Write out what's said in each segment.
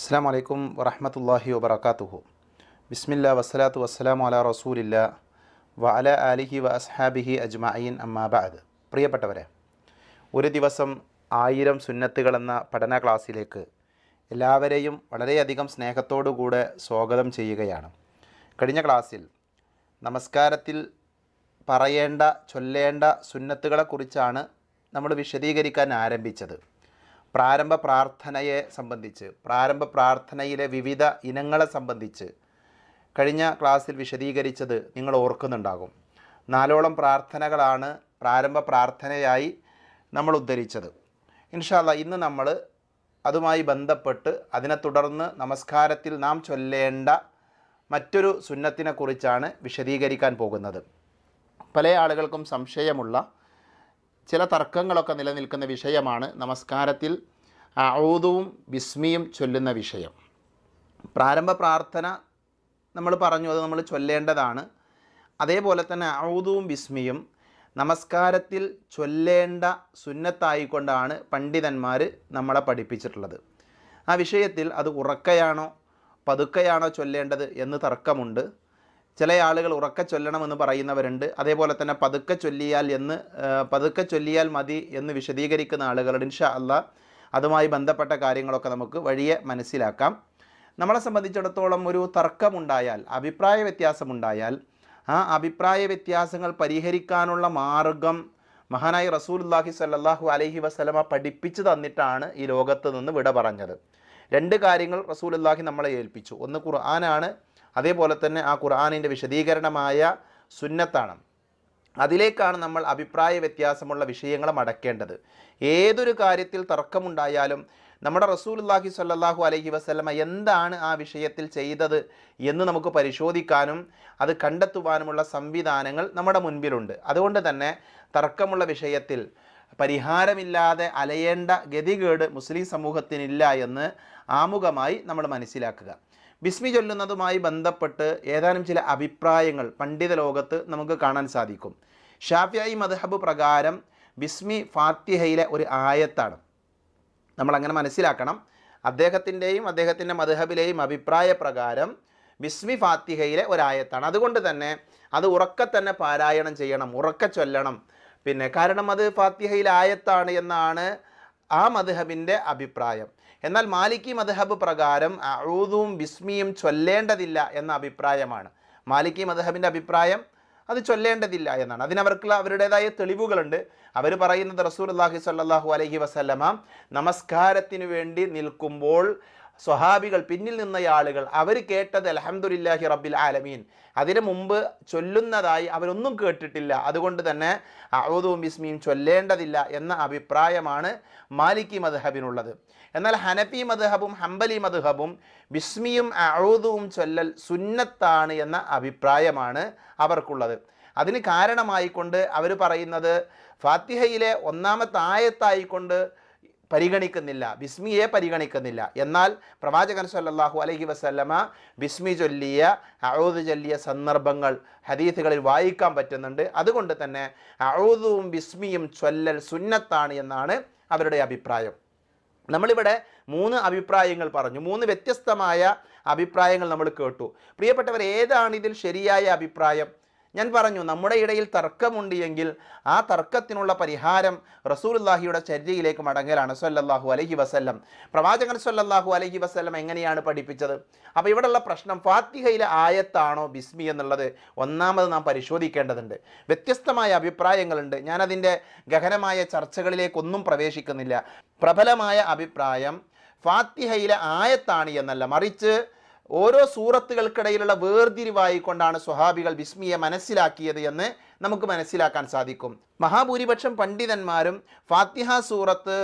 അസ്സാം വലൈക്കും വറഹമത്തല്ലാഹി വബർക്കാത്തുഹു ബിസ്മില്ല വസ്സലാത്തു വസ്സലാമു അല റസൂലില്ല വ അല അലിഹി വ അസ്ഹാബിഹി അജ്മഅീൻ അമ്മാബാദ് പ്രിയപ്പെട്ടവരെ ഒരു ദിവസം ആയിരം സുന്നത്തുകൾ എന്ന പഠന ക്ലാസ്സിലേക്ക് എല്ലാവരെയും വളരെയധികം സ്നേഹത്തോടുകൂടെ സ്വാഗതം ചെയ്യുകയാണ് കഴിഞ്ഞ ക്ലാസ്സിൽ നമസ്കാരത്തിൽ പറയേണ്ട ചൊല്ലേണ്ട സുന്നത്തുകളെക്കുറിച്ചാണ് നമ്മൾ വിശദീകരിക്കാൻ ആരംഭിച്ചത് പ്രാരംഭ പ്രാർത്ഥനയെ സംബന്ധിച്ച് പ്രാരംഭ പ്രാർത്ഥനയിലെ വിവിധ ഇനങ്ങളെ സംബന്ധിച്ച് കഴിഞ്ഞ ക്ലാസ്സിൽ വിശദീകരിച്ചത് നിങ്ങൾ ഓർക്കുന്നുണ്ടാകും നാലോളം പ്രാർത്ഥനകളാണ് പ്രാരംഭ പ്രാർത്ഥനയായി നമ്മൾ ഉദ്ധരിച്ചത് ഇൻഷാല്ല ഇന്ന് നമ്മൾ അതുമായി ബന്ധപ്പെട്ട് അതിനെ തുടർന്ന് നമസ്കാരത്തിൽ നാം ചൊല്ലേണ്ട മറ്റൊരു സുന്നത്തിനെക്കുറിച്ചാണ് വിശദീകരിക്കാൻ പോകുന്നത് പല ആളുകൾക്കും സംശയമുള്ള ചില തർക്കങ്ങളൊക്കെ നിലനിൽക്കുന്ന വിഷയമാണ് നമസ്കാരത്തിൽ ഔദവും വിസ്മിയും ചൊല്ലുന്ന വിഷയം പ്രാരംഭ പ്രാർത്ഥന നമ്മൾ പറഞ്ഞു അത് നമ്മൾ ചൊല്ലേണ്ടതാണ് അതേപോലെ തന്നെ ഔദവും വിസ്മിയും നമസ്കാരത്തിൽ ചൊല്ലേണ്ട സുന്നത്തായിക്കൊണ്ടാണ് പണ്ഡിതന്മാർ നമ്മളെ പഠിപ്പിച്ചിട്ടുള്ളത് ആ വിഷയത്തിൽ അത് ഉറക്കയാണോ പതുക്കെയാണോ ചൊല്ലേണ്ടത് എന്ന് തർക്കമുണ്ട് ചില ആളുകൾ ഉറക്ക ചൊല്ലണമെന്ന് പറയുന്നവരുണ്ട് അതേപോലെ തന്നെ പതുക്കെ ചൊല്ലിയാൽ എന്ന് പതുക്കെ ചൊല്ലിയാൽ മതി എന്ന് വിശദീകരിക്കുന്ന ആളുകളുടെ ഇൻഷാ അല്ല അതുമായി ബന്ധപ്പെട്ട കാര്യങ്ങളൊക്കെ നമുക്ക് വഴിയെ മനസ്സിലാക്കാം നമ്മളെ സംബന്ധിച്ചിടത്തോളം ഒരു തർക്കമുണ്ടായാൽ അഭിപ്രായ വ്യത്യാസമുണ്ടായാൽ ആ അഭിപ്രായ വ്യത്യാസങ്ങൾ പരിഹരിക്കാനുള്ള മാർഗം മഹാനായി റസൂൽല്ലാഹി സല്ലാഹു അലഹി വസ്ലമ പഠിപ്പിച്ചു തന്നിട്ടാണ് ഈ ലോകത്ത് നിന്ന് വിട പറഞ്ഞത് രണ്ട് കാര്യങ്ങൾ റസൂലുല്ലാഹി നമ്മളെ ഏൽപ്പിച്ചു ഒന്ന് ഖുർആനാണ് അതേപോലെ തന്നെ ആ ഖുർആാനിൻ്റെ വിശദീകരണമായ സുന്നത്താണ് അതിലേക്കാണ് നമ്മൾ അഭിപ്രായ വ്യത്യാസമുള്ള വിഷയങ്ങളെ മടക്കേണ്ടത് ഏതൊരു കാര്യത്തിൽ തർക്കമുണ്ടായാലും നമ്മുടെ റസൂലുല്ലാഹി സ്വല്ലാഹു അലഹി വസ്ലമ എന്താണ് ആ വിഷയത്തിൽ ചെയ്തത് എന്ന് നമുക്ക് പരിശോധിക്കാനും അത് കണ്ടെത്തുവാനുമുള്ള സംവിധാനങ്ങൾ നമ്മുടെ മുൻപിലുണ്ട് അതുകൊണ്ട് തന്നെ തർക്കമുള്ള വിഷയത്തിൽ പരിഹാരമില്ലാതെ അലയേണ്ട ഗതികേട് മുസ്ലിം സമൂഹത്തിനില്ല എന്ന് ആമുഖമായി നമ്മൾ മനസ്സിലാക്കുക ബിസ്മി ചൊല്ലുന്നതുമായി ബന്ധപ്പെട്ട് ഏതാനും ചില അഭിപ്രായങ്ങൾ പണ്ഡിത ലോകത്ത് നമുക്ക് കാണാൻ സാധിക്കും ഷാഫിയായി മദ്ഹബ് പ്രകാരം ബിസ്മി ഫാത്തിഹയിലെ ഒരു ആയത്താണ് നമ്മളങ്ങനെ മനസ്സിലാക്കണം അദ്ദേഹത്തിൻ്റെയും അദ്ദേഹത്തിൻ്റെ മദ്ഹബിലെയും അഭിപ്രായ പ്രകാരം ബിസ്മി ഫാത്തിഹയിലെ ഒരായത്താണ് അതുകൊണ്ട് തന്നെ അത് ഉറക്കെ തന്നെ പാരായണം ചെയ്യണം ഉറക്ക ചൊല്ലണം പിന്നെ കാരണം അത് ഫാത്തിഹയിലെ ആയത്താണ് എന്നാണ് ആ മദ്ഹബിൻ്റെ അഭിപ്രായം എന്നാൽ മാലിക്കി മദ്ഹബ് പ്രകാരം അഴൂതും ബിസ്മിയും ചൊല്ലേണ്ടതില്ല എന്ന അഭിപ്രായമാണ് മാലിക്കി മദഹബിൻ്റെ അഭിപ്രായം അത് ചൊല്ലേണ്ടതില്ല എന്നാണ് അതിനവർക്കുള്ള അവരുടേതായ തെളിവുകളുണ്ട് അവർ പറയുന്നത് റസൂർ അള്ളാഹി സല്ലാഹു അലഹി വസ്ലമ നമസ്കാരത്തിനു വേണ്ടി നിൽക്കുമ്പോൾ സ്വഹാബികൾ പിന്നിൽ നിന്ന ആളുകൾ അവർ കേട്ടത് അലഹമുല്ലാഹി റബ്ബിൽ ആലമീൻ അതിനു മുമ്പ് ചൊല്ലുന്നതായി അവരൊന്നും കേട്ടിട്ടില്ല അതുകൊണ്ട് തന്നെ അഹോദവും ബിസ്മിയും ചൊല്ലേണ്ടതില്ല എന്ന അഭിപ്രായമാണ് മാലിക്കി മദ്ഹബിനുള്ളത് എന്നാൽ ഹനഫി മദ്ഹബും ഹംബലി മദ്ഹബും ബിസ്മിയും അഹോദവും ചൊല്ലൽ സുന്നത്താണ് എന്ന അഭിപ്രായമാണ് അവർക്കുള്ളത് അതിന് കാരണമായിക്കൊണ്ട് അവർ പറയുന്നത് ഫാത്തിഹയിലെ ഒന്നാമത്തെ ആയത്തായിക്കൊണ്ട് പരിഗണിക്കുന്നില്ല ബിസ്മിയെ പരിഗണിക്കുന്നില്ല എന്നാൽ പ്രവാചകൻ സല്ലാഹു അലഹി വസ്ല്ലമ ബിസ്മി ചൊല്ലിയ അഴൂദ് ചൊല്ലിയ സന്ദർഭങ്ങൾ ഹദീസുകളിൽ വായിക്കാൻ പറ്റുന്നുണ്ട് അതുകൊണ്ട് തന്നെ അഴൂദുവും ബിസ്മിയും ചൊല്ലൽ സുന്നത്താണ് എന്നാണ് അവരുടെ അഭിപ്രായം നമ്മളിവിടെ മൂന്ന് അഭിപ്രായങ്ങൾ പറഞ്ഞു മൂന്ന് വ്യത്യസ്തമായ അഭിപ്രായങ്ങൾ നമ്മൾ കേട്ടു പ്രിയപ്പെട്ടവർ ഏതാണ് ഇതിൽ ശരിയായ അഭിപ്രായം ഞാൻ പറഞ്ഞു നമ്മുടെ ഇടയിൽ തർക്കമുണ്ട് എങ്കിൽ ആ തർക്കത്തിനുള്ള പരിഹാരം റസൂലുല്ലാഹിയുടെ ചര്യയിലേക്ക് മടങ്ങലാണ് സൊല്ലാഹു അലഹി വസ്ല്ലം പ്രവാചകൻ സൊല്ലാഹു അലഹി വസ്ല്ലം എങ്ങനെയാണ് പഠിപ്പിച്ചത് അപ്പോൾ ഇവിടെയുള്ള പ്രശ്നം ഫാത്തിഹയിലെ ആയത്താണോ ബിസ്മി എന്നുള്ളത് ഒന്നാമത് നാം പരിശോധിക്കേണ്ടതുണ്ട് വ്യത്യസ്തമായ അഭിപ്രായങ്ങളുണ്ട് ഞാനതിൻ്റെ ഗഹനമായ ചർച്ചകളിലേക്കൊന്നും പ്രവേശിക്കുന്നില്ല പ്രബലമായ അഭിപ്രായം ഫാത്തിഹയിലെ ആയത്താണ് എന്നല്ല മറിച്ച് ഓരോ സൂറത്തുകൾക്കിടയിലുള്ള വേർതിരിവായിക്കൊണ്ടാണ് സ്വഹാബികൾ വിസ്മിയെ മനസ്സിലാക്കിയത് എന്ന് നമുക്ക് മനസ്സിലാക്കാൻ സാധിക്കും മഹാഭൂരിപക്ഷം പണ്ഡിതന്മാരും ഫാത്തിഹ സൂറത്ത്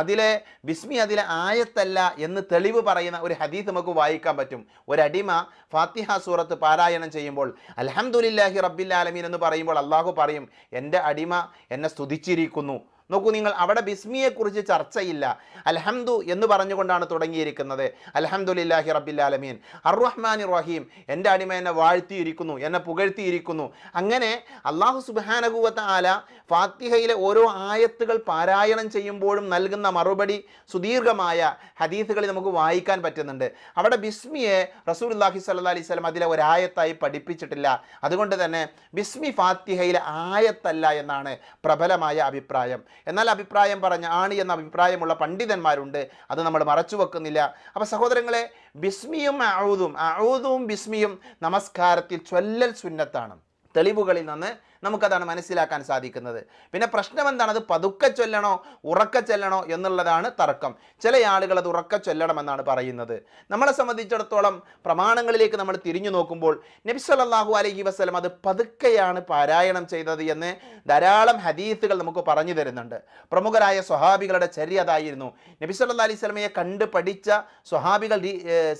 അതിലെ ബിസ്മി അതിലെ ആയത്തല്ല എന്ന് തെളിവ് പറയുന്ന ഒരു ഹദീസ് നമുക്ക് വായിക്കാൻ പറ്റും ഒരടിമ ഫാത്തിഹ സൂറത്ത് പാരായണം ചെയ്യുമ്പോൾ അലഹമുല്ലാഹി റബ്ബിൽ ആലമീൻ എന്ന് പറയുമ്പോൾ അള്ളാഹു പറയും എൻ്റെ അടിമ എന്നെ സ്തുതിച്ചിരിക്കുന്നു നോക്കൂ നിങ്ങൾ അവിടെ ബിസ്മിയെക്കുറിച്ച് ചർച്ചയില്ല അൽഹംദു എന്ന് പറഞ്ഞുകൊണ്ടാണ് തുടങ്ങിയിരിക്കുന്നത് അൽഹംദുലില്ലാഹി റബ്ബില്ലാലമീൻ അർറഹ്മാൻ റഹീം എൻ്റെ അടിമ എന്നെ വാഴ്ത്തിയിരിക്കുന്നു എന്നെ പുകഴ്ത്തിയിരിക്കുന്നു അങ്ങനെ അള്ളാഹു സുബാനകുവത്ത ആല ഫാത്തിഹയിലെ ഓരോ ആയത്തുകൾ പാരായണം ചെയ്യുമ്പോഴും നൽകുന്ന മറുപടി സുദീർഘമായ ഹദീസുകളിൽ നമുക്ക് വായിക്കാൻ പറ്റുന്നുണ്ട് അവിടെ ബിസ്മിയെ റസൂൽ അള്ളാഹി സല്ല അലൈഹി സ്വലം അതിലെ ഒരായത്തായി പഠിപ്പിച്ചിട്ടില്ല അതുകൊണ്ട് തന്നെ ബിസ്മി ഫാത്തിഹയിലെ ആയത്തല്ല എന്നാണ് പ്രബലമായ അഭിപ്രായം എന്നാൽ അഭിപ്രായം പറഞ്ഞ ആണി എന്ന അഭിപ്രായമുള്ള പണ്ഡിതന്മാരുണ്ട് അത് നമ്മൾ മറച്ചു വെക്കുന്നില്ല അപ്പോൾ സഹോദരങ്ങളെ ബിസ്മിയും അഴുതും അഴുതും ബിസ്മിയും നമസ്കാരത്തിൽ ചൊല്ലൽ സുന്നത്താണ് തെളിവുകളിൽ നിന്ന് നമുക്കതാണ് മനസ്സിലാക്കാൻ സാധിക്കുന്നത് പിന്നെ പ്രശ്നം എന്താണ് അത് പതുക്കെ ചൊല്ലണോ ഉറക്ക ചൊല്ലണോ എന്നുള്ളതാണ് തർക്കം ചില ആളുകൾ അത് ഉറക്ക ചൊല്ലണമെന്നാണ് പറയുന്നത് നമ്മളെ സംബന്ധിച്ചിടത്തോളം പ്രമാണങ്ങളിലേക്ക് നമ്മൾ തിരിഞ്ഞു നോക്കുമ്പോൾ നബിസ്വല്ലാഹു അലഹി വസ്ലം അത് പതുക്കെയാണ് പാരായണം ചെയ്തത് എന്ന് ധാരാളം ഹദീസുകൾ നമുക്ക് പറഞ്ഞു തരുന്നുണ്ട് പ്രമുഖരായ സ്വഹാബികളുടെ ചരി അതായിരുന്നു നബിസ്വല്ലാ അലൈഹി സ്വലമയെ കണ്ട് പഠിച്ച സ്വഹാബികൾ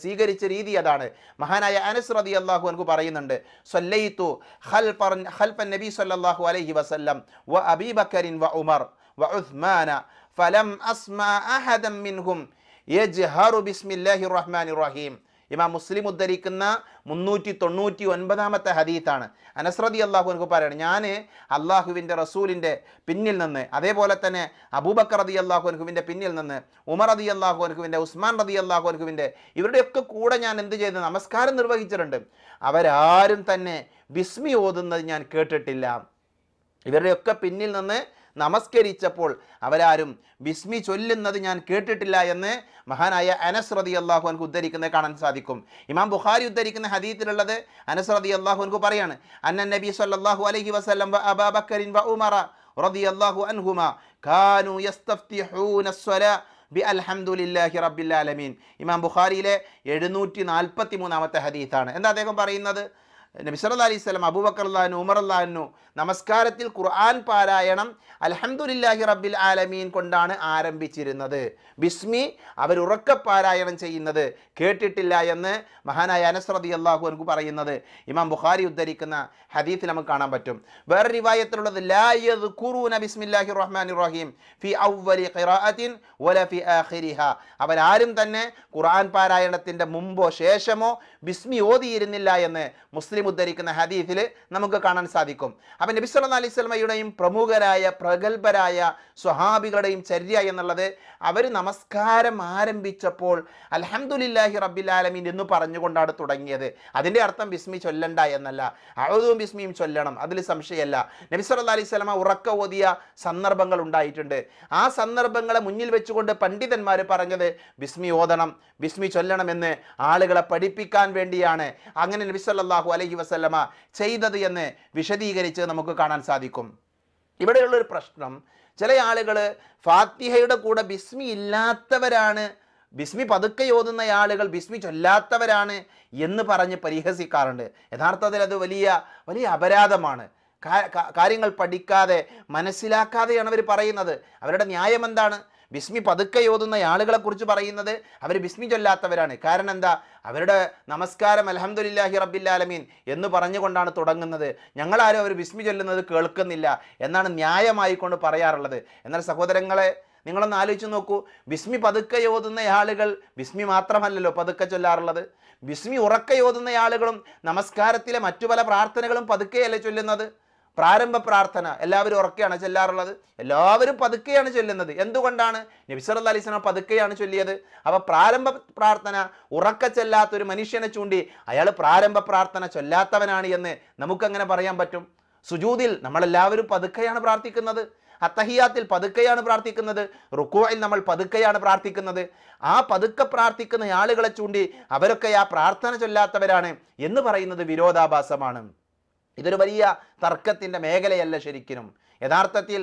സ്വീകരിച്ച രീതി അതാണ് മഹാനായ അനസ് റതി അള്ളാഹു എനിക്ക് പറയുന്നുണ്ട് സൊല്ലയിത്തു خلف النبي صلى الله عليه وسلم وأبي بكر وعمر وعثمان فلم أسمع أحدا منهم يجهر بسم الله الرحمن الرحيم ഇമാം മുസ്ലിം ഉദ്ധരിക്കുന്ന മുന്നൂറ്റി തൊണ്ണൂറ്റി ഒൻപതാമത്തെ ഹദീത്താണ് അനസ്രതി അള്ളാഹു എനിക്ക് പറയുന്നത് ഞാൻ അള്ളാഹുവിൻ്റെ റസൂലിൻ്റെ പിന്നിൽ നിന്ന് അതേപോലെ തന്നെ അബൂബക്കർ റതി അള്ളാഹു എനിക്കുവിൻ്റെ പിന്നിൽ നിന്ന് ഉമർ റതി അള്ളാഹു എനിക്കുവിൻ്റെ ഉസ്മാൻ റതി അള്ളാഹു എനിക്കുവിൻ്റെ ഇവരുടെയൊക്കെ കൂടെ ഞാൻ എന്ത് ചെയ്ത് നമസ്കാരം നിർവഹിച്ചിട്ടുണ്ട് അവരാരും തന്നെ ബിസ്മി ഓതുന്നത് ഞാൻ കേട്ടിട്ടില്ല ഇവരുടെയൊക്കെ പിന്നിൽ നിന്ന് നമസ്കരിച്ചപ്പോൾ അവരാരും ബിസ്മി ചൊല്ലുന്നത് ഞാൻ കേട്ടിട്ടില്ല എന്ന് മഹാനായ അനസ് റതി അള്ളാഹുൻക്ക് ഉദ്ധരിക്കുന്നത് കാണാൻ സാധിക്കും ഇമാം ബുഖാരി ഉദ്ധരിക്കുന്ന ഹദീത്തിലുള്ളത് അനസ് റതി അള്ളാഹുൻക്ക് പറയാണ് അന്നൻ നബി സല്ലാഹു അലഹി വസ്ലം അബാബക്കരിൻ വ ഉമറ റതി അള്ളാഹു അൻഹുമ കാനു ബി റബ്ബിൽ ആലമീൻ ഇമാം ബുഖാരിയിലെ എഴുന്നൂറ്റി നാൽപ്പത്തി മൂന്നാമത്തെ ഹദീസാണ് എന്താ അദ്ദേഹം പറയുന്നത് നബിസല്ലാ അലൈഹി സ്വലം അബൂബക്കർ അള്ളഹാനു ഉമർ അള്ളഹാനു നമസ്കാരത്തിൽ ഖുർആൻ പാരായണം അലഹമുല്ലാഹി റബ്ബിൽ ആലമീൻ കൊണ്ടാണ് ആരംഭിച്ചിരുന്നത് ബിസ്മി അവർ ഉറക്ക പാരായണം ചെയ്യുന്നത് കേട്ടിട്ടില്ല എന്ന് മഹാനായ അനസ്രതി അള്ളാഹു എനിക്ക് പറയുന്നത് ഇമാം ബുഖാരി ഉദ്ധരിക്കുന്ന ഹദീത്തിൽ നമുക്ക് കാണാൻ പറ്റും വേറെ റിവായത്തിലുള്ളത് ലായത് ഖുറൂന ബിസ്മില്ലാഹി റഹ്മാനി റഹീം ഫി ഔവലി ഖിറാഅത്തിൻ വല ഫി ആഖിരിഹ അവരാരും തന്നെ ഖുർആൻ പാരായണത്തിൻ്റെ മുമ്പോ ശേഷമോ ബിസ്മി ഓതിയിരുന്നില്ല എന്ന് മുസ്ലിം മുസ്ലിം ഉദ്ധരിക്കുന്ന ഹദീഫിൽ നമുക്ക് കാണാൻ സാധിക്കും അപ്പം നബി സല്ലാ അലൈഹി സ്വലമയുടെയും പ്രമുഖരായ പ്രഗത്ഭരായ സ്വഹാബികളുടെയും ചര്യ എന്നുള്ളത് അവർ നമസ്കാരം ആരംഭിച്ചപ്പോൾ അലഹമുല്ലാഹി റബ്ബിലാലമീൻ എന്ന് പറഞ്ഞുകൊണ്ടാണ് തുടങ്ങിയത് അതിൻ്റെ അർത്ഥം ബിസ്മി ചൊല്ലണ്ട എന്നല്ല അഴുതും ബിസ്മിയും ചൊല്ലണം അതിൽ സംശയമല്ല നബി സല്ലാ അലൈഹി സ്വലമ ഉറക്ക ഓതിയ സന്ദർഭങ്ങൾ ഉണ്ടായിട്ടുണ്ട് ആ സന്ദർഭങ്ങളെ മുന്നിൽ വെച്ചുകൊണ്ട് പണ്ഡിതന്മാർ പറഞ്ഞത് ബിസ്മി ഓതണം ബിസ്മി ചൊല്ലണം എന്ന് ആളുകളെ പഠിപ്പിക്കാൻ വേണ്ടിയാണ് അങ്ങനെ നബി സല്ലാഹു അലൈഹി അലഹി വസ്ലമ ചെയ്തത് എന്ന് വിശദീകരിച്ച് നമുക്ക് കാണാൻ സാധിക്കും ഇവിടെയുള്ളൊരു പ്രശ്നം ചില ആളുകൾ ഫാത്തിഹയുടെ കൂടെ ബിസ്മി ഇല്ലാത്തവരാണ് ബിസ്മി പതുക്കെ ഓതുന്ന ആളുകൾ ബിസ്മി ചൊല്ലാത്തവരാണ് എന്ന് പറഞ്ഞ് പരിഹസിക്കാറുണ്ട് യഥാർത്ഥത്തിൽ അത് വലിയ വലിയ അപരാധമാണ് കാര്യങ്ങൾ പഠിക്കാതെ മനസ്സിലാക്കാതെയാണ് അവർ പറയുന്നത് അവരുടെ ന്യായം എന്താണ് ബിസ്മി പതുക്കെ ഓതുന്ന കുറിച്ച് പറയുന്നത് അവർ ബിസ്മി ചൊല്ലാത്തവരാണ് കാരണം എന്താ അവരുടെ നമസ്കാരം അലഹമുല്ലാഹി റബ്ബില്ലാലമീൻ എന്ന് പറഞ്ഞുകൊണ്ടാണ് തുടങ്ങുന്നത് ഞങ്ങളാരും അവർ ബിസ്മി ചൊല്ലുന്നത് കേൾക്കുന്നില്ല എന്നാണ് ന്യായമായിക്കൊണ്ട് പറയാറുള്ളത് എന്നാൽ സഹോദരങ്ങളെ നിങ്ങളൊന്ന് ആലോചിച്ച് നോക്കൂ ബിസ്മി പതുക്കെ ഓതുന്ന ആളുകൾ ബിസ്മി മാത്രമല്ലല്ലോ പതുക്കെ ചൊല്ലാറുള്ളത് ബിസ്മി ഉറക്കെ ഓതുന്ന ആളുകളും നമസ്കാരത്തിലെ മറ്റു പല പ്രാർത്ഥനകളും പതുക്കെയല്ലേ ചൊല്ലുന്നത് പ്രാരംഭ പ്രാർത്ഥന എല്ലാവരും ഉറക്കെയാണ് ചെല്ലാറുള്ളത് എല്ലാവരും പതുക്കെയാണ് ചെല്ലുന്നത് എന്തുകൊണ്ടാണ് നബിസറല്ല അലിസ്ലാം പതുക്കെയാണ് ചൊല്ലിയത് അപ്പോൾ പ്രാരംഭ പ്രാർത്ഥന ഉറക്ക ചെല്ലാത്ത ഒരു മനുഷ്യനെ ചൂണ്ടി അയാൾ പ്രാരംഭ പ്രാർത്ഥന ചൊല്ലാത്തവനാണ് എന്ന് നമുക്കങ്ങനെ പറയാൻ പറ്റും സുജൂതിൽ നമ്മളെല്ലാവരും പതുക്കെയാണ് പ്രാർത്ഥിക്കുന്നത് അത്തഹിയാത്തിൽ പതുക്കെയാണ് പ്രാർത്ഥിക്കുന്നത് റുക്കോയിൽ നമ്മൾ പതുക്കെയാണ് പ്രാർത്ഥിക്കുന്നത് ആ പതുക്കെ പ്രാർത്ഥിക്കുന്ന ആളുകളെ ചൂണ്ടി അവരൊക്കെ ആ പ്രാർത്ഥന ചൊല്ലാത്തവരാണ് എന്ന് പറയുന്നത് വിരോധാഭാസമാണ് ഇതൊരു വലിയ തർക്കത്തിൻ്റെ മേഖലയല്ല ശരിക്കും യഥാർത്ഥത്തിൽ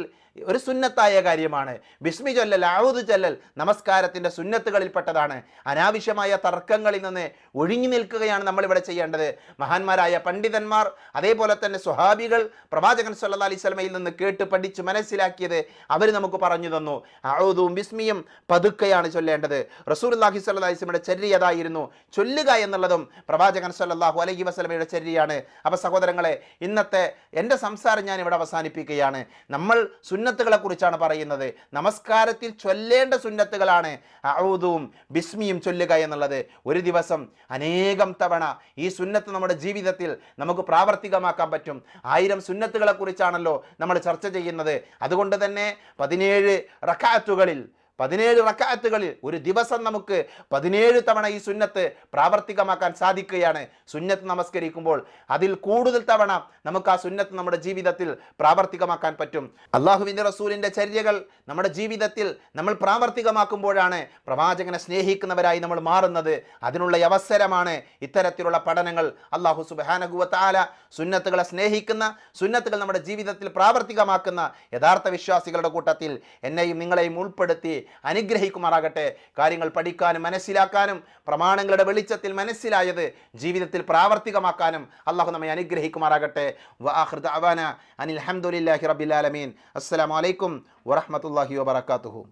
ഒരു സുന്നത്തായ കാര്യമാണ് ബിസ്മി ചൊല്ലൽ ആവൂത് ചൊല്ലൽ നമസ്കാരത്തിൻ്റെ സുന്നത്തുകളിൽപ്പെട്ടതാണ് അനാവശ്യമായ തർക്കങ്ങളിൽ നിന്ന് ഒഴിഞ്ഞു നിൽക്കുകയാണ് നമ്മളിവിടെ ചെയ്യേണ്ടത് മഹാന്മാരായ പണ്ഡിതന്മാർ അതേപോലെ തന്നെ സ്വഹാബികൾ പ്രവാചകൻ സല്ലാ അലിസ്ലമയിൽ നിന്ന് കേട്ട് പഠിച്ച് മനസ്സിലാക്കിയത് അവർ നമുക്ക് പറഞ്ഞു തന്നു ആവൂതും ബിസ്മിയും പതുക്കെയാണ് ചൊല്ലേണ്ടത് റസൂൽ അള്ളാഹി സല്ലാ അലിസ്ലമയുടെ ചരിയതായിരുന്നു ചൊല്ലുക എന്നുള്ളതും പ്രവാചകൻ സല്ലാഹു അലഹി വസ്ലമയുടെ ചരിയാണ് അപ്പോൾ സഹോദരങ്ങളെ ഇന്നത്തെ എൻ്റെ സംസാരം ഞാൻ ഇവിടെ അവസാനിപ്പിക്കുകയാണ് നമ്മൾ സുന്നത്തുകളെ കുറിച്ചാണ് പറയുന്നത് നമസ്കാരത്തിൽ ചൊല്ലേണ്ട സുന്നത്തുകളാണ് അഴുതും ബിസ്മിയും ചൊല്ലുക എന്നുള്ളത് ഒരു ദിവസം അനേകം തവണ ഈ സുന്നത്ത് നമ്മുടെ ജീവിതത്തിൽ നമുക്ക് പ്രാവർത്തികമാക്കാൻ പറ്റും ആയിരം സുന്നത്തുകളെ കുറിച്ചാണല്ലോ നമ്മൾ ചർച്ച ചെയ്യുന്നത് അതുകൊണ്ട് തന്നെ പതിനേഴ് റക്കാറ്റുകളിൽ പതിനേഴ് റക്കാത്തുകളിൽ ഒരു ദിവസം നമുക്ക് പതിനേഴ് തവണ ഈ സുന്നത്ത് പ്രാവർത്തികമാക്കാൻ സാധിക്കുകയാണ് സുന്നത്ത് നമസ്കരിക്കുമ്പോൾ അതിൽ കൂടുതൽ തവണ നമുക്ക് ആ സുന്നത്ത് നമ്മുടെ ജീവിതത്തിൽ പ്രാവർത്തികമാക്കാൻ പറ്റും അള്ളാഹുവിൻ്റെ റസൂലിൻ്റെ ചര്യകൾ നമ്മുടെ ജീവിതത്തിൽ നമ്മൾ പ്രാവർത്തികമാക്കുമ്പോഴാണ് പ്രവാചകനെ സ്നേഹിക്കുന്നവരായി നമ്മൾ മാറുന്നത് അതിനുള്ള അവസരമാണ് ഇത്തരത്തിലുള്ള പഠനങ്ങൾ അള്ളാഹു സുബാനകുവത്താല സുന്നത്തുകളെ സ്നേഹിക്കുന്ന സുന്നത്തുകൾ നമ്മുടെ ജീവിതത്തിൽ പ്രാവർത്തികമാക്കുന്ന യഥാർത്ഥ വിശ്വാസികളുടെ കൂട്ടത്തിൽ എന്നെയും നിങ്ങളെയും ഉൾപ്പെടുത്തി അനുഗ്രഹിക്കുമാറാകട്ടെ കാര്യങ്ങൾ പഠിക്കാനും മനസ്സിലാക്കാനും പ്രമാണങ്ങളുടെ വെളിച്ചത്തിൽ മനസ്സിലായത് ജീവിതത്തിൽ പ്രാവർത്തികമാക്കാനും അള്ളാഹു നമ്മെ അനുഗ്രഹിക്കുമാറാകട്ടെ അനിൽ അഹമ്മദില്ലാഹി റബിലാലമീൻ അസ്സാം വലൈക്കും വറഹമത്തല്ലാഹി വാബർക്കാത്തുഹു